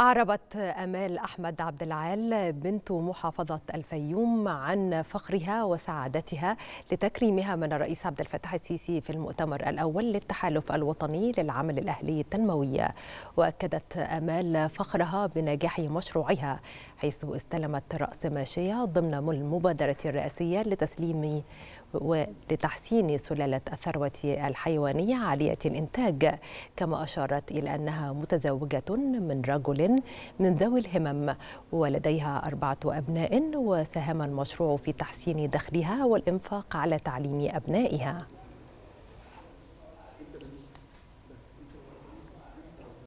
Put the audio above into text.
أعربت أمال أحمد عبد العال بنت محافظة الفيوم عن فخرها وسعادتها لتكريمها من الرئيس عبد الفتاح السيسي في المؤتمر الأول للتحالف الوطني للعمل الأهلي التنموي وأكدت أمال فخرها بنجاح مشروعها حيث استلمت رأس ماشية ضمن المبادرة الرئاسية لتسليم ولتحسين سلالة الثروة الحيوانية عالية الإنتاج كما أشارت إلى أنها متزوجة من رجل من ذوي الهمم ولديها أربعة أبناء وساهم المشروع في تحسين دخلها والإنفاق على تعليم أبنائها